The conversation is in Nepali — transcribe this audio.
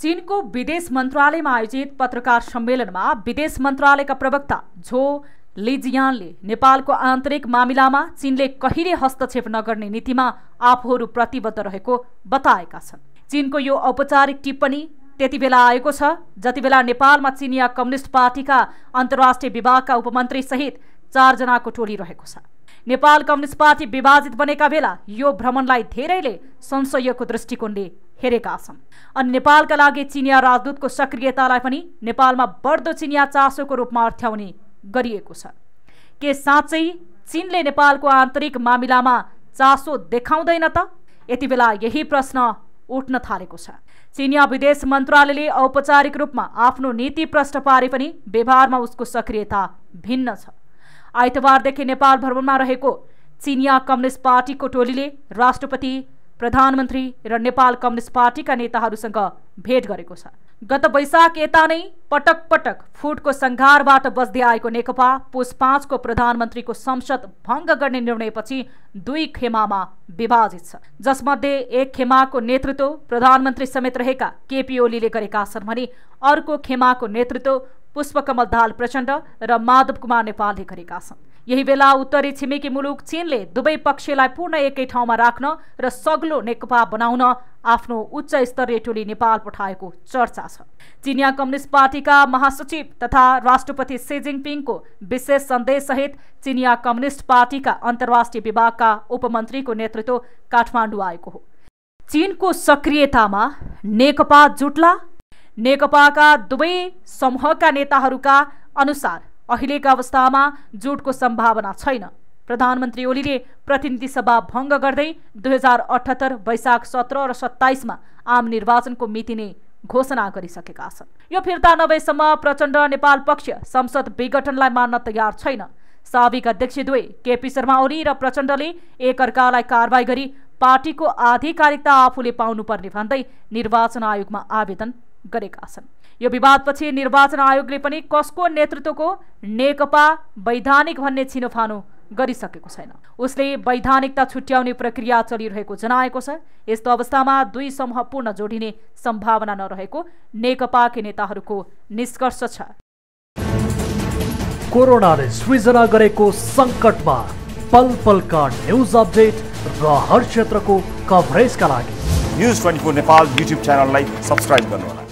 चीनको विदेश मन्त्रालयमा आयोजित पत्रकार सम्मेलनमा विदेश मन्त्रालयका प्रवक्ता झो लिजियानले नेपालको आन्तरिक मामिलामा चीनले कहिले हस्तक्षेप नगर्ने नीतिमा आफूहरू प्रतिबद्ध रहेको बताएका छन् चीनको यो औपचारिक टिप्पणी त्यति बेला आएको छ जति बेला नेपालमा चिनिया कम्युनिस्ट पार्टीका अन्तर्राष्ट्रिय विभागका उपमन्त्री सहित चारजनाको टोली रहेको छ नेपाल कम्युनिस्ट पार्टी विभाजित बनेका बेला यो भ्रमणलाई धेरैले संशयको दृष्टिकोणले हेरेका छन् अनि नेपालका लागि चिनिया राजदूतको सक्रियतालाई पनि नेपालमा बढ्दो चिनिया चासोको रूपमा अर्थ्याउने गरिएको छ के साँच्चै चिनले नेपालको आन्तरिक मामिलामा चासो देखाउँदैन त यति बेला यही प्रश्न उठ्न थालेको छ चिनिया विदेश मन्त्रालयले औपचारिक रूपमा आफ्नो नीति प्रश्न पारे पनि व्यवहारमा उसको सक्रियता भिन्न छ आइतबारदेखि नेपाल भ्रमणमा रहेको चिनिया कम्युनिस्ट पार्टीको टोलीले राष्ट्रपति प्रधानमन्त्री र नेपाल कम्युनिस्ट पार्टीका नेताहरूसँग भेट गरेको छ गत वैशाख यता नै पटक पटक फुटको सङ्घारबाट बस्दै आएको नेकपा पुस पाँचको प्रधानमन्त्रीको संसद भङ्ग गर्ने निर्णयपछि दुई खेमामा विभाजित छ जसमध्ये एक खेमाको नेतृत्व प्रधानमन्त्री समेत रहेका केपी ओलीले गरेका छन् भने अर्को खेमाको नेतृत्व पुष्पकमल दाल प्रचण्ड र माधव कुमार नेपालले गरेका छन् यही बेला उत्तरी छिमेकी मुलुक चीनले दुवै पक्षलाई पूर्ण एकै ठाउँमा राख्न र सग्लो नेकपा बनाउन आफ्नो उच्च स्तरीय टोली नेपाल पठाएको चर्चा छ चिनिया कम्युनिस्ट पार्टीका महासचिव तथा राष्ट्रपति सी जिङपिङको विशेष सहित चिनिया कम्युनिस्ट पार्टीका अन्तर्राष्ट्रिय विभागका उपमन्त्रीको नेतृत्व काठमाडौँ आएको हो चीनको सक्रियतामा नेकपा जुट्ला नेकपाका दुवै समूहका नेताहरूका अनुसार अहिलेका अवस्थामा जुटको सम्भावना छैन प्रधानमन्त्री ओलीले प्रतिनिधि सभा भङ्ग गर्दै दुई हजार अठहत्तर वैशाख सत्र र सत्ताइसमा आम निर्वाचनको मिति नै घोषणा गरिसकेका छन् यो फिर्ता नभएसम्म प्रचण्ड नेपाल पक्ष संसद विघटनलाई मान्न तयार छैन साविक अध्यक्ष दुवै केपी शर्मा ओली र प्रचण्डले एकअर्कालाई कारवाही गरी पार्टीको आधिकारिकता आफूले पाउनुपर्ने भन्दै निर्वाचन आयोगमा आवेदन गरेका छन् यो विवादपछि निर्वाचन आयोगले पनि कसको नेतृत्वको नेकपा वैधानिक भन्ने छिनोफानो गरिसकेको छैन उसले वैधानिकता छुट्याउने प्रक्रिया चलिरहेको जनाएको छ यस्तो अवस्थामा दुई समूह पूर्ण जोडिने सम्भावना नरहेको नेकपाकी नेताहरूको निष्कर्ष छ कोरोनाले सृजना गरेको सङ्कटमा पल पलका न्युज अपडेट र हर क्षेत्रको कभरेजका लागि news twenty four Nepal YouTube च्यानललाई सब्सक्राइब गर्नुहोला